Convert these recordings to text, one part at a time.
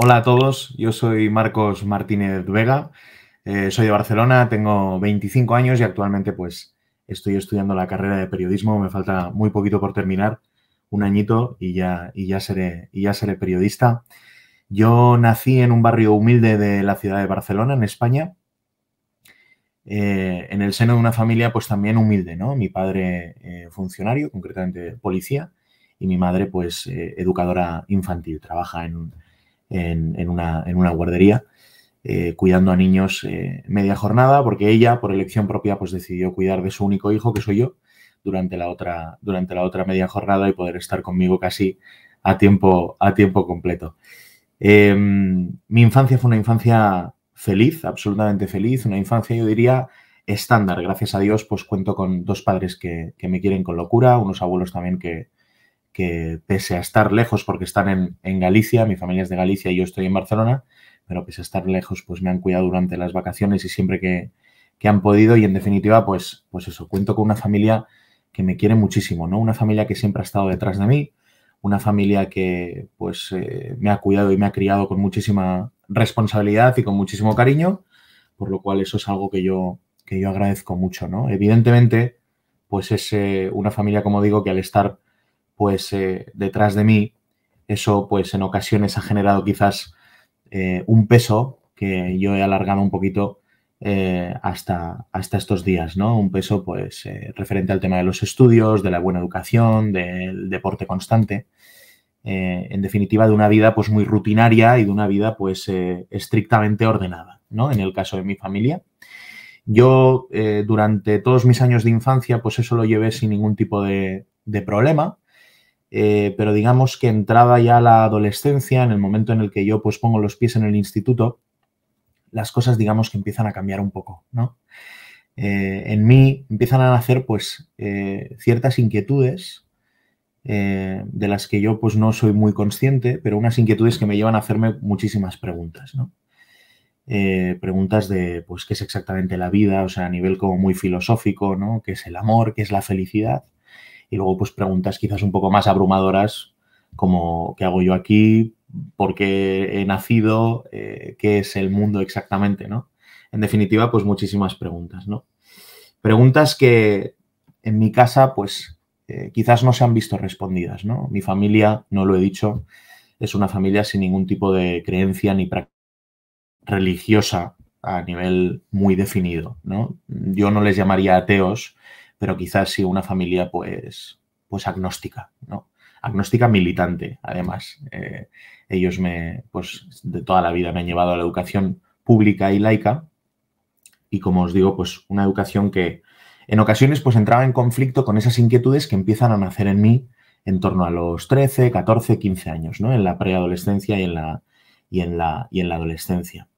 hola a todos, yo soy Marcos Martínez Vega, eh, soy de Barcelona, tengo 25 años y actualmente pues estoy estudiando la carrera de periodismo, me falta muy poquito por terminar, un añito y ya, y ya, seré, ya seré periodista. Yo nací en un barrio humilde de la ciudad de Barcelona, en España, eh, en el seno de una familia pues también humilde, ¿no? Mi padre eh, funcionario, concretamente policía, y mi madre pues educadora infantil, trabaja en, en, una, guardería, eh, cuidando a niños eh, media jornada, porque ella, por elección propia, pues decidió cuidar de su único hijo, que soy yo, durante la otra, durante la otra media jornada y poder estar conmigo casi a tiempo, a tiempo completo. Em, mi infancia fue una infancia feliz, absolutamente feliz, una infancia, yo diría, estándar. Gracias a Dios, pues cuento con dos padres que me quieren con locura, unos abuelos también que, que pese a estar lejos, porque están en, Galicia, mi familia es de Galicia y yo estoy en Barcelona, pero pese a estar lejos, pues me han cuidado durante las vacaciones y siempre que, han podido. Y en definitiva, pues, pues eso, cuento con una familia que me quiere muchísimo, ¿no? Una familia que siempre ha estado detrás de mí, una familia que pues eh, me ha cuidado y me ha criado con muchísima responsabilidad y con muchísimo cariño, por lo cual eso es algo que yo, que yo agradezco mucho, ¿no? Evidentemente, pues es una familia, como digo, que al estar pues eh, detrás de mí, eso pues en ocasiones ha generado quizás eh, un peso que yo he alargado un poquito eh, hasta, hasta estos días, ¿no? Un peso pues referente al tema de los estudios, de la buena educación, del deporte constante, en definitiva de una vida pues muy rutinaria y de una vida pues estrictamente ordenada, ¿no? En el caso de mi familia. Yo durante todos mis años de infancia pues eso lo llevé sin ningún tipo de problema. Eh, pero digamos que entrada ya la adolescencia, en el momento en el que yo pues, pongo los pies en el instituto, las cosas digamos que empiezan a cambiar un poco, ¿no? Eh, en mí empiezan a nacer pues eh, ciertas inquietudes de las que yo pues no soy muy consciente, pero unas inquietudes que me llevan a hacerme muchísimas preguntas, ¿no? preguntas de pues qué es exactamente la vida, o sea, a nivel como muy filosófico, ¿no? ¿Qué es el amor? ¿Qué es la felicidad? Y luego, pues preguntas quizás un poco más abrumadoras, como ¿qué hago yo aquí? ¿Por qué he nacido? Eh, ¿Qué es el mundo exactamente? ¿no? En definitiva, pues muchísimas preguntas, ¿no? Preguntas que en mi casa, pues eh, quizás no se han visto respondidas, ¿no? Mi familia, no lo he dicho, es una familia sin ningún tipo de creencia ni práctica religiosa a nivel muy definido, ¿no? Yo no les llamaría ateos, pero quizás sí una familia pues, pues agnóstica, ¿no? Agnóstica militante, además. Eh, ellos me, pues de toda la vida me han llevado a la educación pública y laica y como os digo, pues una educación que en ocasiones pues entraba en conflicto con esas inquietudes que empiezan a nacer en mí en torno a los 13, 14, 15 años, ¿no? En la preadolescencia y en la, y en la, y en la adolescencia.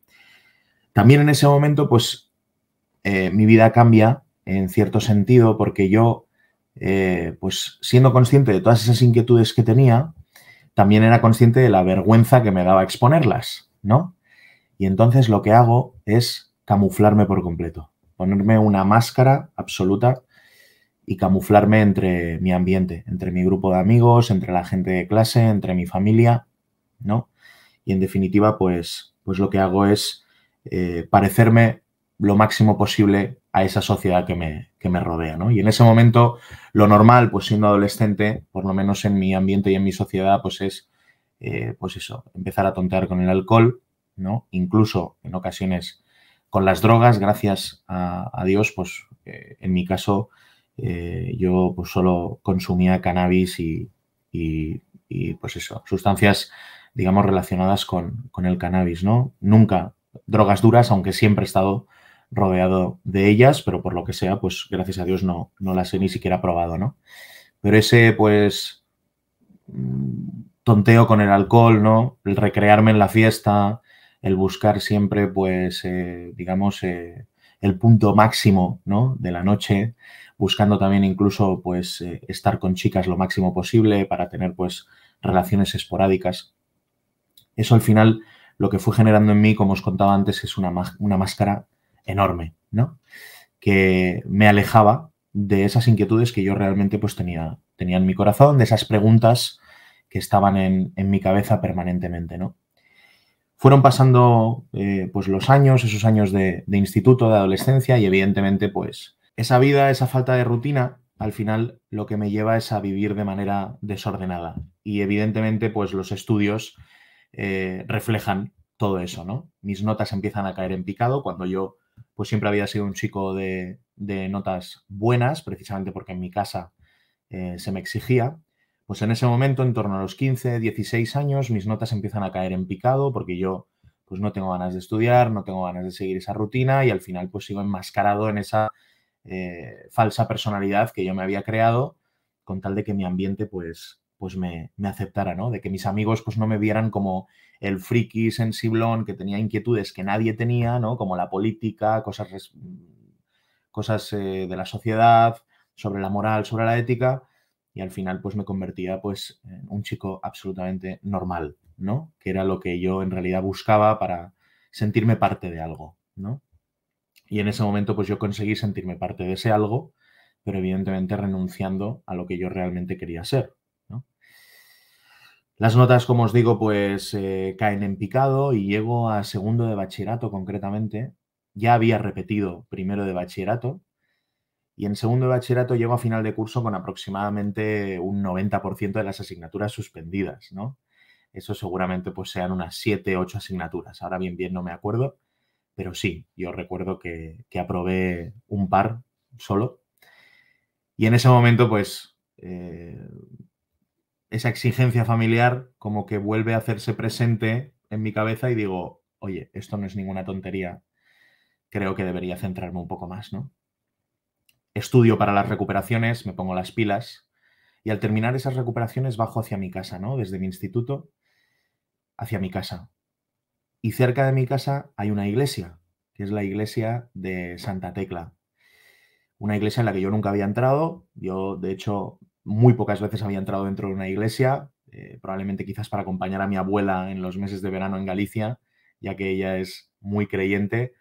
También en ese momento, pues eh, mi vida cambia en cierto sentido, porque yo, eh, pues siendo consciente de todas esas inquietudes que tenía, también era consciente de la vergüenza que me daba exponerlas, ¿no? Y entonces lo que hago es camuflarme por completo, ponerme una máscara absoluta y camuflarme entre mi ambiente, entre mi grupo de amigos, entre la gente de clase, entre mi familia, ¿no? Y en definitiva, pues, pues lo que hago es eh, parecerme lo máximo posible a esa sociedad que me, me rodea. ¿no? Y en ese momento, lo normal, pues siendo adolescente, por lo menos en mi ambiente y en mi sociedad, pues es, eh, pues eso, empezar a tontear con el alcohol, ¿no? Incluso en ocasiones con las drogas, gracias a, Dios, pues eh, en mi caso, eh, yo pues, solo consumía cannabis y, pues eso, sustancias, digamos, relacionadas con, con el cannabis, ¿no? Nunca drogas duras, aunque siempre he estado rodeado de ellas, pero por lo que sea, pues gracias a Dios no, no las he ni siquiera probado, ¿no? Pero ese, pues, mm, tonteo con el alcohol, ¿no? El recrearme en la fiesta, el buscar siempre, pues, eh, digamos, eh, el punto máximo, ¿no? De la noche, buscando también incluso, pues, eh, estar con chicas lo máximo posible para tener, pues, relaciones esporádicas. Eso al final, lo que fue generando en mí, como os contaba antes, es una, una máscara enorme, ¿no? Que me alejaba de esas inquietudes que yo realmente pues tenía, en mi corazón, de esas preguntas que estaban en, mi cabeza permanentemente, ¿no? Fueron pasando eh, pues los años, esos años de, instituto, de adolescencia y evidentemente pues esa vida, esa falta de rutina al final lo que me lleva es a vivir de manera desordenada. Y evidentemente, pues los estudios eh, reflejan todo eso, ¿no? Mis notas empiezan a caer en picado cuando yo pues siempre había sido un chico de, notas buenas, precisamente porque en mi casa eh, se me exigía. Pues en ese momento, en torno a los 15, 16 años, mis notas empiezan a caer en picado porque yo pues no tengo ganas de estudiar, no tengo ganas de seguir esa rutina y al final pues sigo enmascarado en esa eh, falsa personalidad que yo me había creado con tal de que mi ambiente pues pues me, aceptara, ¿no? De que mis amigos pues no me vieran como el friki sensiblón que tenía inquietudes que nadie tenía, ¿no? Como la política, cosas, cosas eh, de la sociedad, sobre la moral, sobre la ética, y al final pues me convertía pues en un chico absolutamente normal, ¿no? Que era lo que yo en realidad buscaba para sentirme parte de algo, ¿no? Y en ese momento pues yo conseguí sentirme parte de ese algo, pero evidentemente renunciando a lo que yo realmente quería ser, las notas, como os digo, pues eh, caen en picado y llego a segundo de bachillerato concretamente. Ya había repetido primero de bachillerato y en segundo de bachillerato llego a final de curso con aproximadamente un 90% de las asignaturas suspendidas, ¿no? Eso seguramente pues sean unas 7, 8 asignaturas. Ahora bien, bien no me acuerdo, pero sí, yo recuerdo que, aprobé un par solo. Y en ese momento pues... Eh, esa exigencia familiar como que vuelve a hacerse presente en mi cabeza y digo, oye, esto no es ninguna tontería, creo que debería centrarme un poco más, ¿no? Estudio para las recuperaciones, me pongo las pilas y al terminar esas recuperaciones bajo hacia mi casa, ¿no? Desde mi instituto hacia mi casa. Y cerca de mi casa hay una iglesia, que es la iglesia de Santa Tecla. Una iglesia en la que yo nunca había entrado, yo de hecho muy pocas veces había entrado dentro de una iglesia, eh, probablemente quizás para acompañar a mi abuela en los meses de verano en Galicia, ya que ella es muy creyente,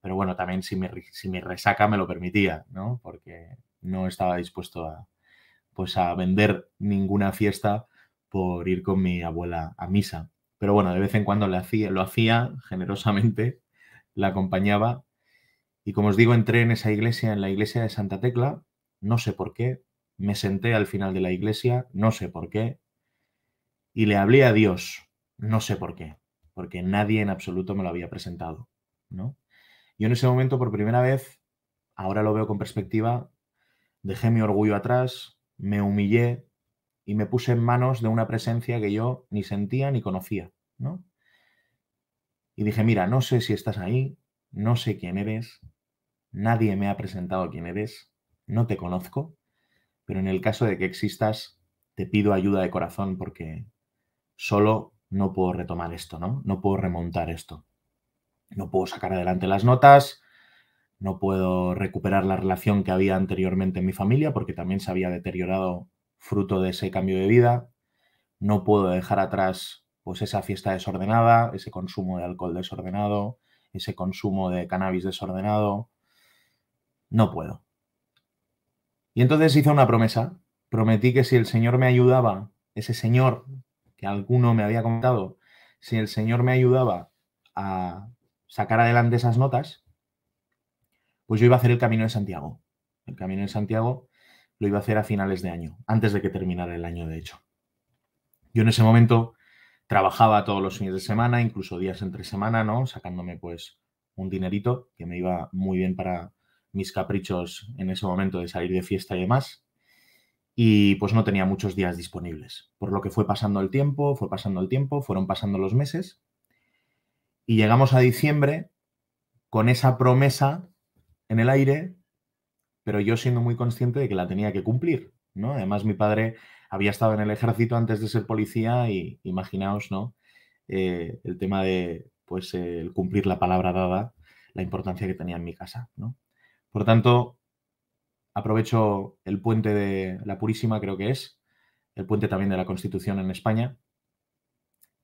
pero bueno, también si mi, si resaca me lo permitía, ¿no? Porque no estaba dispuesto a, pues, a vender ninguna fiesta por ir con mi abuela a misa. Pero bueno, de vez en cuando le hacía, lo hacía generosamente, la acompañaba. Y como os digo, entré en esa iglesia, en la iglesia de Santa Tecla, no sé por qué, me senté al final de la iglesia, no sé por qué, y le hablé a Dios, no sé por qué, porque nadie en absoluto me lo había presentado, ¿no? Yo en ese momento, por primera vez, ahora lo veo con perspectiva, dejé mi orgullo atrás, me humillé y me puse en manos de una presencia que yo ni sentía ni conocía, ¿no? Y dije, mira, no sé si estás ahí, no sé quién eres, nadie me ha presentado quién eres, no te conozco, pero en el caso de que existas, te pido ayuda de corazón porque solo no puedo retomar esto, ¿no? No puedo remontar esto. No puedo sacar adelante las notas, no puedo recuperar la relación que había anteriormente en mi familia porque también se había deteriorado fruto de ese cambio de vida. No puedo dejar atrás pues esa fiesta desordenada, ese consumo de alcohol desordenado, ese consumo de cannabis desordenado. No puedo. Y entonces hice una promesa. Prometí que si el Señor me ayudaba, ese Señor que alguno me había contado, si el Señor me ayudaba a sacar adelante esas notas, pues yo iba a hacer el Camino de Santiago. El Camino de Santiago lo iba a hacer a finales de año, antes de que terminara el año, de hecho. Yo en ese momento trabajaba todos los fines de semana, incluso días entre semana, ¿no? Sacándome pues un dinerito que me iba muy bien para, mis caprichos en ese momento de salir de fiesta y demás. Y pues no tenía muchos días disponibles. Por lo que fue pasando el tiempo, fue pasando el tiempo, fueron pasando los meses. Y llegamos a diciembre con esa promesa en el aire, pero yo siendo muy consciente de que la tenía que cumplir. ¿no? Además, mi padre había estado en el ejército antes de ser policía y imaginaos, ¿no? Eh, el tema de pues el cumplir la palabra dada, la importancia que tenía en mi casa, ¿no? Por tanto, aprovecho el puente de la Purísima, creo que es, el puente también de la Constitución en España.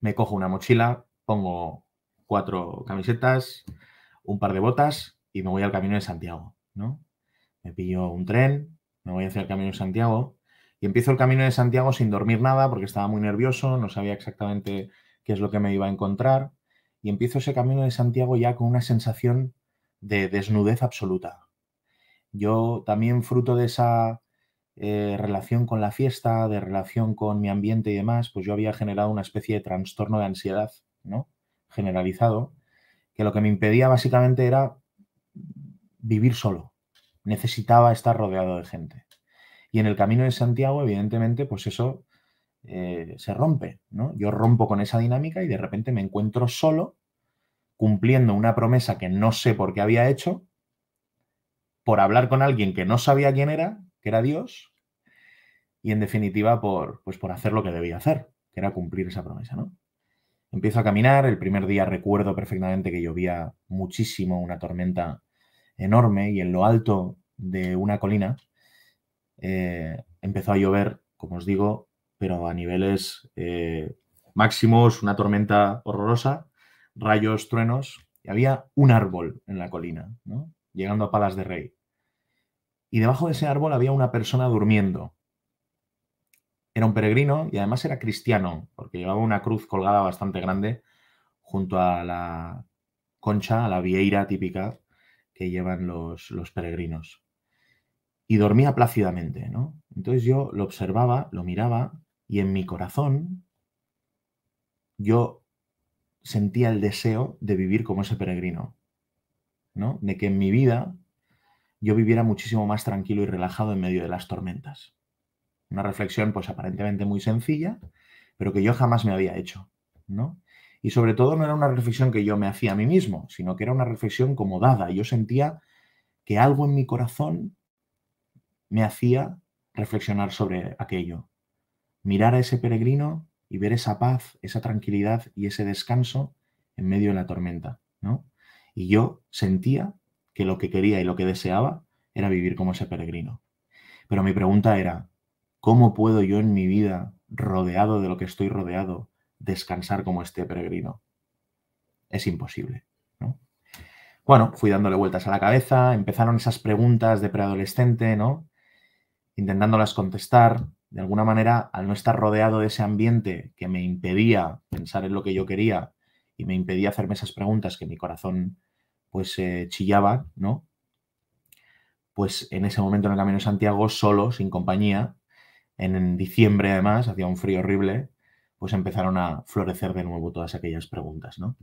Me cojo una mochila, pongo cuatro camisetas, un par de botas y me voy al Camino de Santiago, ¿no? Me pillo un tren, me voy hacia el Camino de Santiago y empiezo el Camino de Santiago sin dormir nada porque estaba muy nervioso, no sabía exactamente qué es lo que me iba a encontrar y empiezo ese Camino de Santiago ya con una sensación de desnudez absoluta, yo también fruto de esa eh, relación con la fiesta, de relación con mi ambiente y demás, pues yo había generado una especie de trastorno de ansiedad, ¿no? Generalizado, que lo que me impedía básicamente era vivir solo. Necesitaba estar rodeado de gente. Y en el camino de Santiago, evidentemente, pues eso eh, se rompe, ¿no? Yo rompo con esa dinámica y de repente me encuentro solo cumpliendo una promesa que no sé por qué había hecho, por hablar con alguien que no sabía quién era, que era Dios, y en definitiva por, pues por hacer lo que debía hacer, que era cumplir esa promesa, ¿no? Empiezo a caminar, el primer día recuerdo perfectamente que llovía muchísimo, una tormenta enorme, y en lo alto de una colina eh, empezó a llover, como os digo, pero a niveles eh, máximos, una tormenta horrorosa, rayos, truenos, y había un árbol en la colina, llegando a Palas de Rey. Y debajo de ese árbol había una persona durmiendo. Era un peregrino y además era cristiano, porque llevaba una cruz colgada bastante grande junto a la concha, a la vieira típica que llevan los, peregrinos. Y dormía plácidamente, ¿no? Entonces yo lo observaba, lo miraba y en mi corazón yo sentía el deseo de vivir como ese peregrino, ¿no? De que en mi vida yo viviera muchísimo más tranquilo y relajado en medio de las tormentas. Una reflexión, pues aparentemente muy sencilla, pero que yo jamás me había hecho, ¿no? Y sobre todo no era una reflexión que yo me hacía a mí mismo, sino que era una reflexión como dada. Yo sentía que algo en mi corazón me hacía reflexionar sobre aquello. Mirar a ese peregrino y ver esa paz, esa tranquilidad y ese descanso en medio de la tormenta, ¿no? Y yo sentía que lo que quería y lo que deseaba era vivir como ese peregrino. Pero mi pregunta era, ¿cómo puedo yo en mi vida, rodeado de lo que estoy rodeado, descansar como este peregrino? Es imposible. Bueno, fui dándole vueltas a la cabeza, empezaron esas preguntas de preadolescente, ¿no? Intentándolas contestar. De alguna manera, al no estar rodeado de ese ambiente que me impedía pensar en lo que yo quería y me impedía hacerme esas preguntas que mi corazón pues eh, chillaba, ¿no? Pues en ese momento en el Camino de Santiago, solo, sin compañía, en, en diciembre además, hacía un frío horrible, pues empezaron a florecer de nuevo todas aquellas preguntas, ¿no?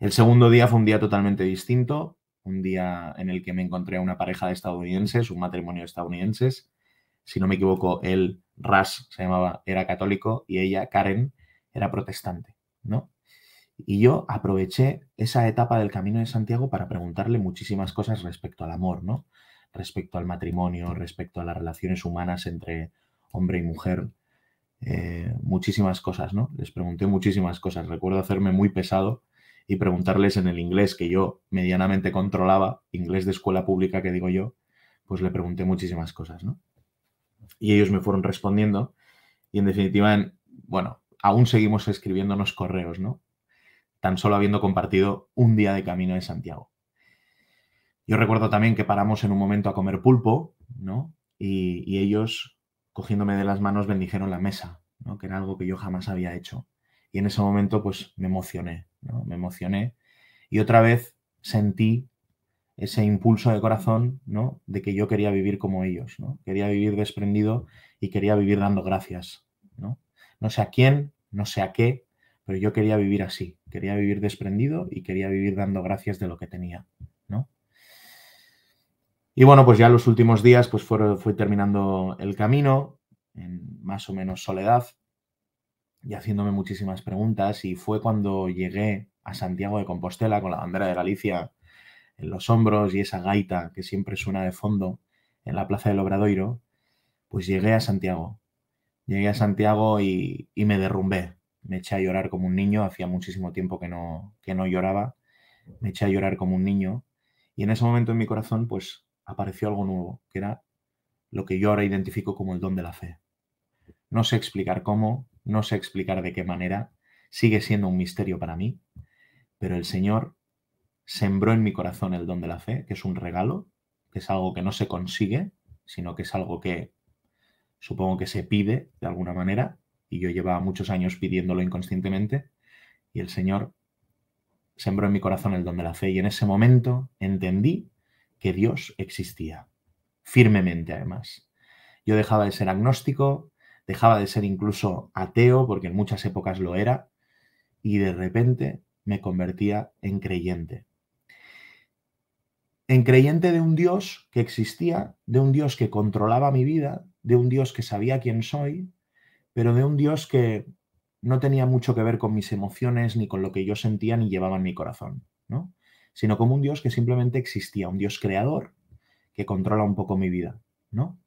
El segundo día fue un día totalmente distinto, un día en el que me encontré a una pareja de estadounidenses, un matrimonio de estadounidenses. Si no me equivoco, él, Ras, se llamaba, era católico y ella, Karen, era protestante, ¿no? Y yo aproveché esa etapa del Camino de Santiago para preguntarle muchísimas cosas respecto al amor, ¿no? Respecto al matrimonio, respecto a las relaciones humanas entre hombre y mujer. Eh, muchísimas cosas, ¿no? Les pregunté muchísimas cosas. Recuerdo hacerme muy pesado y preguntarles en el inglés que yo medianamente controlaba, inglés de escuela pública que digo yo, pues le pregunté muchísimas cosas, ¿no? Y ellos me fueron respondiendo y en definitiva, bueno, aún seguimos escribiéndonos correos, ¿no? tan solo habiendo compartido un día de camino en Santiago. Yo recuerdo también que paramos en un momento a comer pulpo, ¿no? Y, ellos, cogiéndome de las manos, bendijeron la mesa, ¿no? Que era algo que yo jamás había hecho. Y en ese momento, pues, me emocioné, ¿no? Me emocioné. Y otra vez sentí ese impulso de corazón, ¿no? De que yo quería vivir como ellos, ¿no? Quería vivir desprendido y quería vivir dando gracias, ¿no? No sé a quién, no sé a qué, pero yo quería vivir así, quería vivir desprendido y quería vivir dando gracias de lo que tenía, ¿no? Y bueno, pues ya los últimos días pues fue, terminando el camino en más o menos soledad y haciéndome muchísimas preguntas y fue cuando llegué a Santiago de Compostela con la bandera de Galicia en los hombros y esa gaita que siempre suena de fondo en la Plaza del Obradoiro, pues llegué a Santiago. Llegué a Santiago y me derrumbé me eché a llorar como un niño, hacía muchísimo tiempo que no, que no lloraba, me eché a llorar como un niño y en ese momento en mi corazón pues apareció algo nuevo, que era lo que yo ahora identifico como el don de la fe. No sé explicar cómo, no sé explicar de qué manera, sigue siendo un misterio para mí, pero el Señor sembró en mi corazón el don de la fe, que es un regalo, que es algo que no se consigue, sino que es algo que supongo que se pide de alguna manera, y yo llevaba muchos años pidiéndolo inconscientemente y el Señor sembró en mi corazón el don de la fe y en ese momento entendí que Dios existía, firmemente además. Yo dejaba de ser agnóstico, dejaba de ser incluso ateo, porque en muchas épocas lo era, y de repente me convertía en creyente. En creyente de un Dios que existía, de un Dios que controlaba mi vida, de un Dios que sabía quién soy, pero de un Dios que no tenía mucho que ver con mis emociones, ni con lo que yo sentía, ni llevaba en mi corazón, ¿no? Sino como un Dios que simplemente existía, un Dios creador, que controla un poco mi vida, ¿no?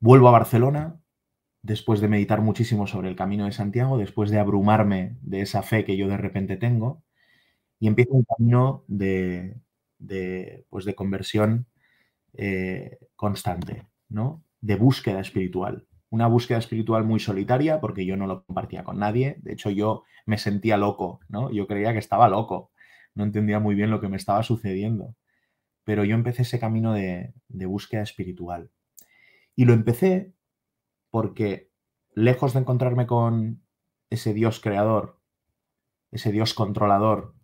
Vuelvo a Barcelona, después de meditar muchísimo sobre el camino de Santiago, después de abrumarme de esa fe que yo de repente tengo, y empiezo un camino de, pues de conversión eh, constante, ¿no? de búsqueda espiritual. Una búsqueda espiritual muy solitaria porque yo no lo compartía con nadie. De hecho, yo me sentía loco, ¿no? Yo creía que estaba loco. No entendía muy bien lo que me estaba sucediendo. Pero yo empecé ese camino de, de búsqueda espiritual. Y lo empecé porque lejos de encontrarme con ese Dios creador, ese Dios controlador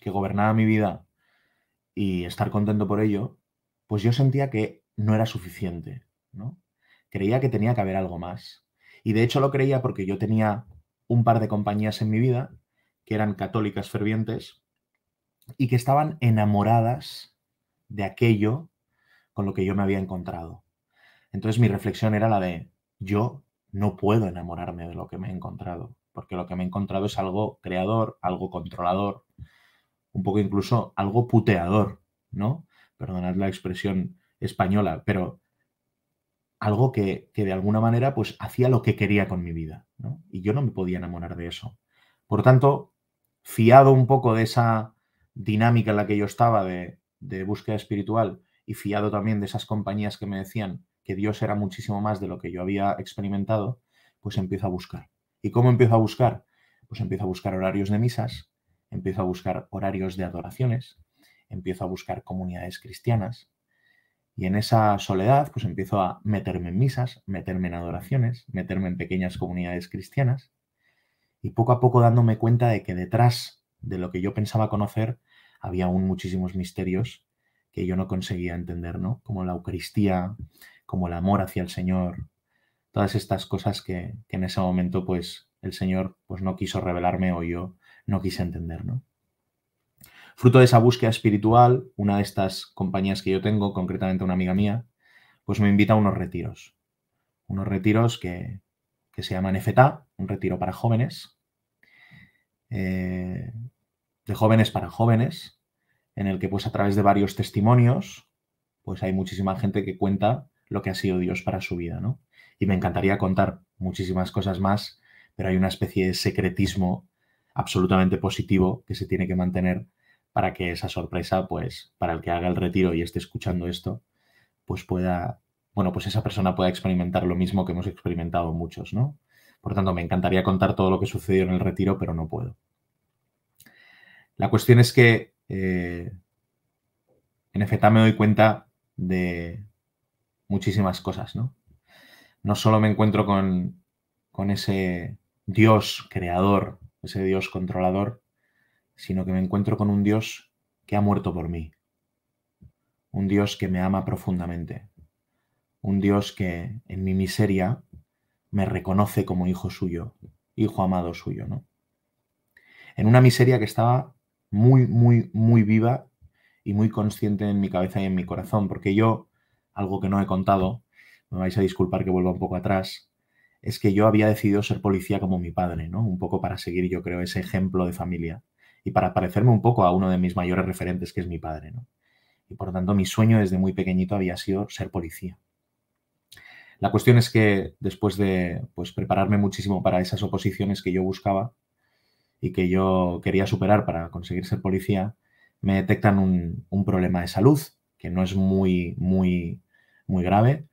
que gobernaba mi vida y estar contento por ello, pues yo sentía que no era suficiente, ¿no? Creía que tenía que haber algo más. Y de hecho lo creía porque yo tenía un par de compañías en mi vida que eran católicas fervientes y que estaban enamoradas de aquello con lo que yo me había encontrado. Entonces mi reflexión era la de, yo no puedo enamorarme de lo que me he encontrado, porque lo que me he encontrado es algo creador, algo controlador, un poco incluso algo puteador, ¿no? Perdonad la expresión española, pero algo que, que de alguna manera pues hacía lo que quería con mi vida, Y yo no me podía enamorar de eso. Por tanto, fiado un poco de esa dinámica en la que yo estaba de, de búsqueda espiritual y fiado también de esas compañías que me decían que Dios era muchísimo más de lo que yo había experimentado, pues empiezo a buscar. ¿Y cómo empiezo a buscar? Pues empiezo a buscar horarios de misas, empiezo a buscar horarios de adoraciones, empiezo a buscar comunidades cristianas, y en esa soledad, pues empiezo a meterme en misas, meterme en adoraciones, meterme en pequeñas comunidades cristianas y poco a poco dándome cuenta de que detrás de lo que yo pensaba conocer había aún muchísimos misterios que yo no conseguía entender, ¿no? Como la Eucaristía, como el amor hacia el Señor, todas estas cosas que, en ese momento pues el Señor pues no quiso revelarme o yo no quise entender, ¿no? Fruto de esa búsqueda espiritual, una de estas compañías que yo tengo, concretamente una amiga mía, pues me invita a unos retiros. Unos retiros que, que se llaman FETA, un retiro para jóvenes, eh, de jóvenes para jóvenes, en el que pues a través de varios testimonios, pues hay muchísima gente que cuenta lo que ha sido Dios para su vida, ¿no? Y me encantaría contar muchísimas cosas más, pero hay una especie de secretismo absolutamente positivo que se tiene que mantener para que esa sorpresa, pues, para el que haga el retiro y esté escuchando esto, pues pueda, bueno, pues esa persona pueda experimentar lo mismo que hemos experimentado muchos, ¿no? Por tanto, me encantaría contar todo lo que sucedió en el retiro, pero no puedo. La cuestión es que eh, en efecto, me doy cuenta de muchísimas cosas, ¿no? No solo me encuentro con, con ese Dios creador, ese Dios controlador, sino que me encuentro con un Dios que ha muerto por mí, un Dios que me ama profundamente, un Dios que en mi miseria me reconoce como hijo suyo, hijo amado suyo, ¿no? En una miseria que estaba muy, muy, muy viva y muy consciente en mi cabeza y en mi corazón, porque yo, algo que no he contado, me vais a disculpar que vuelva un poco atrás, es que yo había decidido ser policía como mi padre, ¿no? Un poco para seguir, yo creo, ese ejemplo de familia y para parecerme un poco a uno de mis mayores referentes, que es mi padre. Y por lo tanto, mi sueño desde muy pequeñito había sido ser policía. La cuestión es que después de pues, prepararme muchísimo para esas oposiciones que yo buscaba y que yo quería superar para conseguir ser policía, me detectan un, problema de salud que no es muy, muy, muy grave,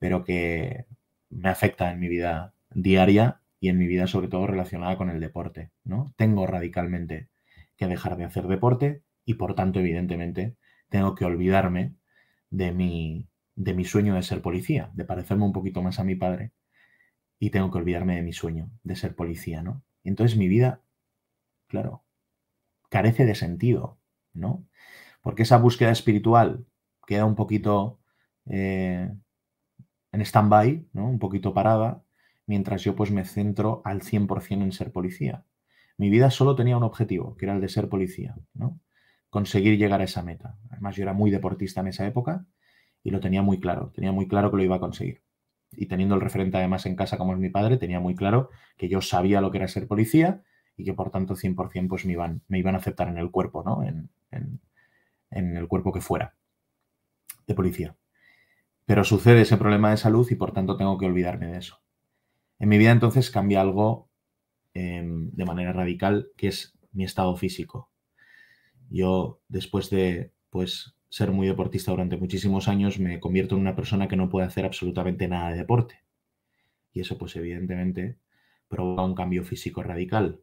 pero que me afecta en mi vida diaria y en mi vida sobre todo relacionada con el deporte. ¿no? Tengo radicalmente dejar de hacer deporte y por tanto, evidentemente, tengo que olvidarme de mi, de mi sueño de ser policía, de parecerme un poquito más a mi padre y tengo que olvidarme de mi sueño de ser policía, ¿no? entonces mi vida, claro, carece de sentido, ¿no? Porque esa búsqueda espiritual queda un poquito eh, en stand-by, ¿no? Un poquito parada, mientras yo pues me centro al 100% en ser policía. Mi vida solo tenía un objetivo, que era el de ser policía, Conseguir llegar a esa meta. Además, yo era muy deportista en esa época y lo tenía muy claro, tenía muy claro que lo iba a conseguir. Y teniendo el referente además en casa como es mi padre, tenía muy claro que yo sabía lo que era ser policía y que por tanto 100% pues me iban, me iban a aceptar en el cuerpo, ¿no? En, en el cuerpo que fuera de policía. Pero sucede ese problema de salud y por tanto tengo que olvidarme de eso. En mi vida entonces cambia algo Em, de manera radical, que es mi estado físico. Yo, después de pues, ser muy deportista durante muchísimos años, me convierto en una persona que no puede hacer absolutamente nada de deporte. Y eso, pues, evidentemente, provoca un cambio físico radical.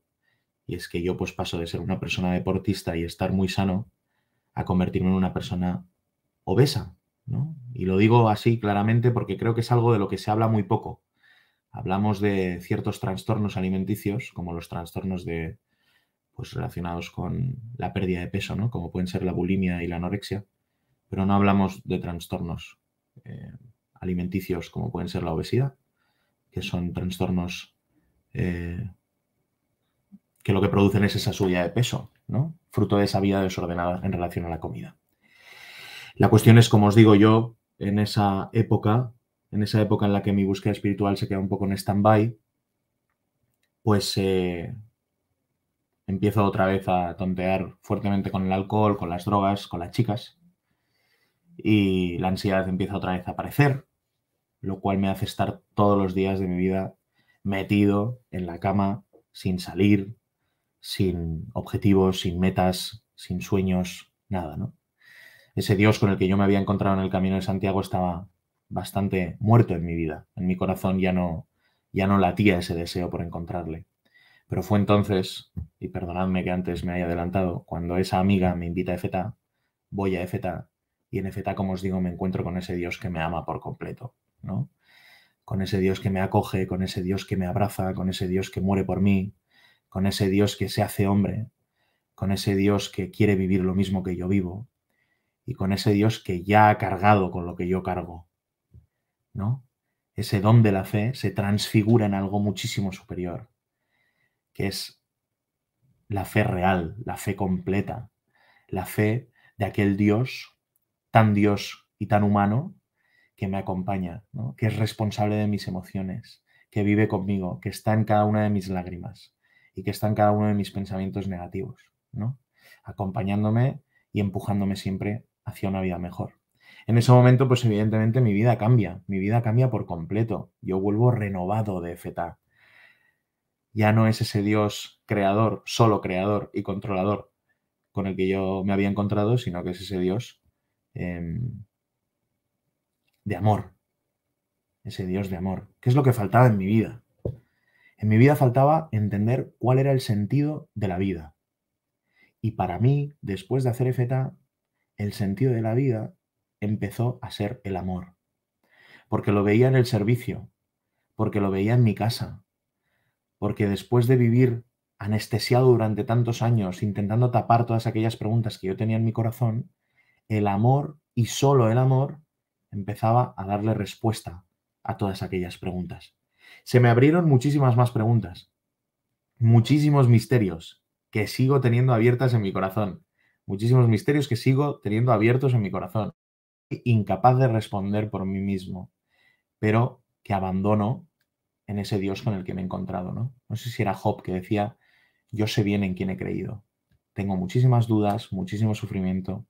Y es que yo, pues, paso de ser una persona deportista y estar muy sano a convertirme en una persona obesa, ¿no? Y lo digo así claramente porque creo que es algo de lo que se habla muy poco hablamos de ciertos trastornos alimenticios, como los trastornos de, pues, relacionados con la pérdida de peso, ¿no? como pueden ser la bulimia y la anorexia, pero no hablamos de trastornos eh, alimenticios como pueden ser la obesidad, que son trastornos eh, que lo que producen es esa subida de peso, ¿no? fruto de esa vida desordenada en relación a la comida. La cuestión es, como os digo yo, en esa época en esa época en la que mi búsqueda espiritual se queda un poco en stand-by, pues eh, empiezo otra vez a tontear fuertemente con el alcohol, con las drogas, con las chicas, y la ansiedad empieza otra vez a aparecer, lo cual me hace estar todos los días de mi vida metido en la cama, sin salir, sin objetivos, sin metas, sin sueños, nada, ¿no? Ese Dios con el que yo me había encontrado en el camino de Santiago estaba bastante muerto en mi vida. En mi corazón ya no, ya no latía ese deseo por encontrarle. Pero fue entonces, y perdonadme que antes me haya adelantado, cuando esa amiga me invita a EFETA, voy a EFETA, y en EFETA, como os digo, me encuentro con ese Dios que me ama por completo, ¿no? Con ese Dios que me acoge, con ese Dios que me abraza, con ese Dios que muere por mí, con ese Dios que se hace hombre, con ese Dios que quiere vivir lo mismo que yo vivo, y con ese Dios que ya ha cargado con lo que yo cargo, ¿no? Ese don de la fe se transfigura en algo muchísimo superior, que es la fe real, la fe completa, la fe de aquel Dios, tan Dios y tan humano, que me acompaña, que es responsable de mis emociones, que vive conmigo, que está en cada una de mis lágrimas y que está en cada uno de mis pensamientos negativos, acompañándome y empujándome siempre hacia una vida mejor en ese momento, pues evidentemente mi vida cambia, mi vida cambia por completo. Yo vuelvo renovado de Feta. Ya no es ese Dios creador, solo creador y controlador con el que yo me había encontrado, sino que es ese Dios em, de amor, ese Dios de amor. ¿Qué es lo que faltaba en mi vida? En mi vida faltaba entender cuál era el sentido de la vida. Y para mí, después de hacer EFETA, el sentido de la vida empezó a ser el amor. Porque lo veía en el servicio, porque lo veía en mi casa, porque después de vivir anestesiado durante tantos años, intentando tapar todas aquellas preguntas que yo tenía en mi corazón, el amor y solo el amor empezaba a darle respuesta a todas aquellas preguntas. Se me abrieron muchísimas más preguntas, muchísimos misterios que sigo teniendo abiertas en mi corazón, muchísimos misterios que sigo teniendo abiertos en mi corazón incapaz de responder por mí mismo, pero que abandono en ese Dios con el que me he encontrado, ¿no? sé si era Job que decía, yo sé bien en quién he creído. Tengo muchísimas dudas, muchísimo sufrimiento,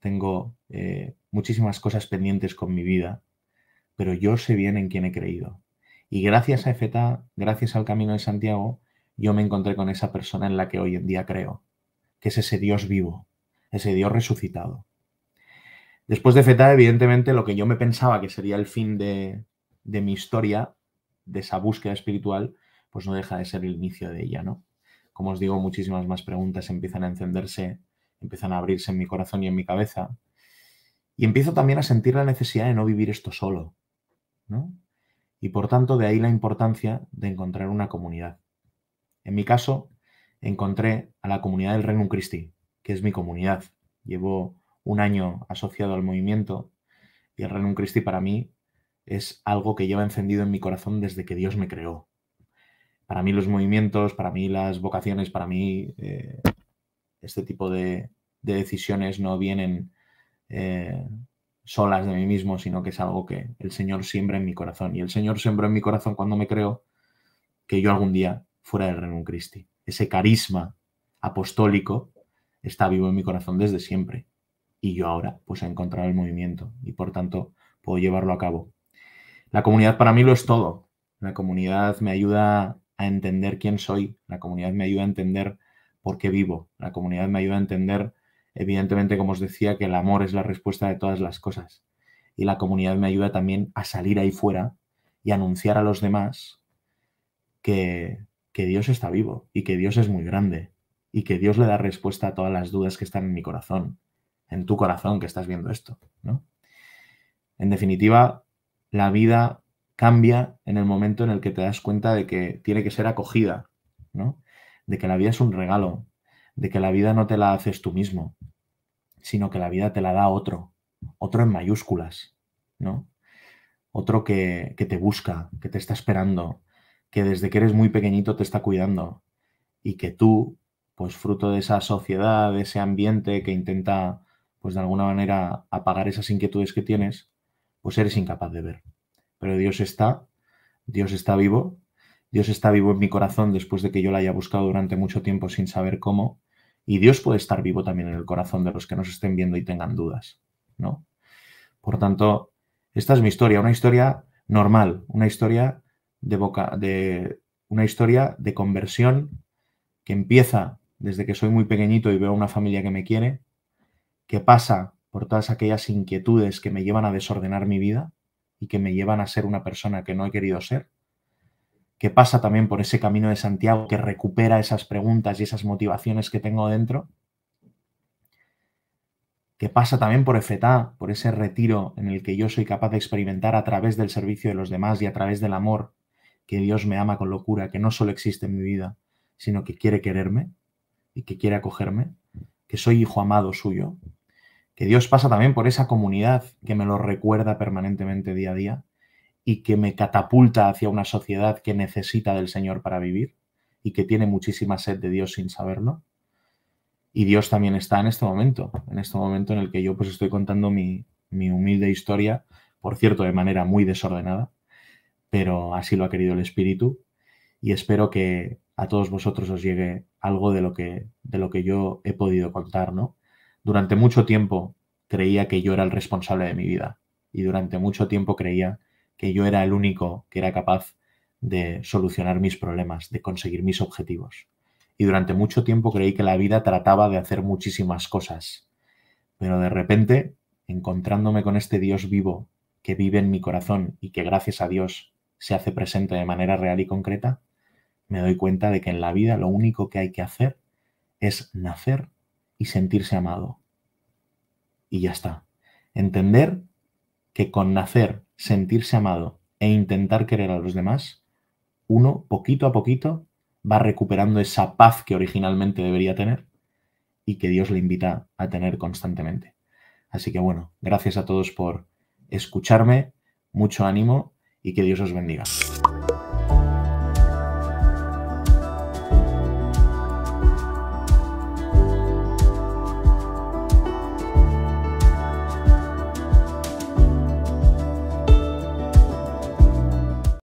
tengo eh, muchísimas cosas pendientes con mi vida, pero yo sé bien en quién he creído. Y gracias a EFETA, gracias al Camino de Santiago, yo me encontré con esa persona en la que hoy en día creo, que es ese Dios vivo, ese Dios resucitado, Después de Feta, evidentemente, lo que yo me pensaba que sería el fin de, mi historia, de esa búsqueda espiritual, pues no deja de ser el inicio de ella, ¿no? Como os digo, muchísimas más preguntas empiezan a encenderse, empiezan a abrirse en mi corazón y en mi cabeza. Y empiezo también a sentir la necesidad de no vivir esto solo, ¿no? Y por tanto, de ahí la importancia de encontrar una comunidad. En mi caso, encontré a la comunidad del Reino Christi, que es mi comunidad. Llevo un año asociado al movimiento y el Renum Christi para mí es algo que lleva encendido en mi corazón desde que Dios me creó. Para mí los movimientos, para mí las vocaciones, para mí eh, este tipo de, decisiones no vienen eh, solas de mí mismo, sino que es algo que el Señor siembra en mi corazón. Y el Señor sembró en mi corazón cuando me creó que yo algún día fuera del Renun Christi. Ese carisma apostólico está vivo en mi corazón desde siempre y yo ahora pues he encontrado el movimiento y por tanto puedo llevarlo a cabo. La comunidad para mí lo es todo. La comunidad me ayuda a entender quién soy, la comunidad me ayuda a entender por qué vivo, la comunidad me ayuda a entender, evidentemente, como os decía, que el amor es la respuesta de todas las cosas. Y la comunidad me ayuda también a salir ahí fuera y anunciar a los demás que, que Dios está vivo y que Dios es muy grande y que Dios le da respuesta a todas las dudas que están en mi corazón en tu corazón que estás viendo esto, ¿no? En definitiva, la vida cambia en el momento en el que te das cuenta de que tiene que ser acogida, ¿no? De que la vida es un regalo, de que la vida no te la haces tú mismo, sino que la vida te la da otro, otro en mayúsculas, ¿no? Otro que, que te busca, que te está esperando, que desde que eres muy pequeñito te está cuidando y que tú, pues fruto de esa sociedad, de ese ambiente que intenta pues de alguna manera apagar esas inquietudes que tienes, pues eres incapaz de ver. Pero Dios está, Dios está vivo, Dios está vivo en mi corazón después de que yo la haya buscado durante mucho tiempo sin saber cómo, y Dios puede estar vivo también en el corazón de los que nos estén viendo y tengan dudas, ¿no? Por tanto, esta es mi historia, una historia normal, una historia de boca, de una historia de conversión que empieza desde que soy muy pequeñito y veo a una familia que me quiere, que pasa por todas aquellas inquietudes que me llevan a desordenar mi vida y que me llevan a ser una persona que no he querido ser, que pasa también por ese camino de Santiago que recupera esas preguntas y esas motivaciones que tengo dentro, que pasa también por EFETA, por ese retiro en el que yo soy capaz de experimentar a través del servicio de los demás y a través del amor que Dios me ama con locura, que no solo existe en mi vida, sino que quiere quererme y que quiere acogerme, que soy hijo amado suyo, que Dios pasa también por esa comunidad que me lo recuerda permanentemente día a día y que me catapulta hacia una sociedad que necesita del Señor para vivir y que tiene muchísima sed de Dios sin saberlo. Y Dios también está en este momento, en este momento en el que yo pues estoy contando mi, mi humilde historia, por cierto, de manera muy desordenada, pero así lo ha querido el Espíritu y espero que a todos vosotros os llegue algo de lo que, de lo que yo he podido contar, ¿no? Durante mucho tiempo creía que yo era el responsable de mi vida y durante mucho tiempo creía que yo era el único que era capaz de solucionar mis problemas, de conseguir mis objetivos. Y durante mucho tiempo creí que la vida trataba de hacer muchísimas cosas. Pero de repente, encontrándome con este Dios vivo que vive en mi corazón y que gracias a Dios se hace presente de manera real y concreta, me doy cuenta de que en la vida lo único que hay que hacer es nacer y sentirse amado. Y ya está. Entender que con nacer, sentirse amado e intentar querer a los demás, uno poquito a poquito va recuperando esa paz que originalmente debería tener y que Dios le invita a tener constantemente. Así que bueno, gracias a todos por escucharme, mucho ánimo y que Dios os bendiga.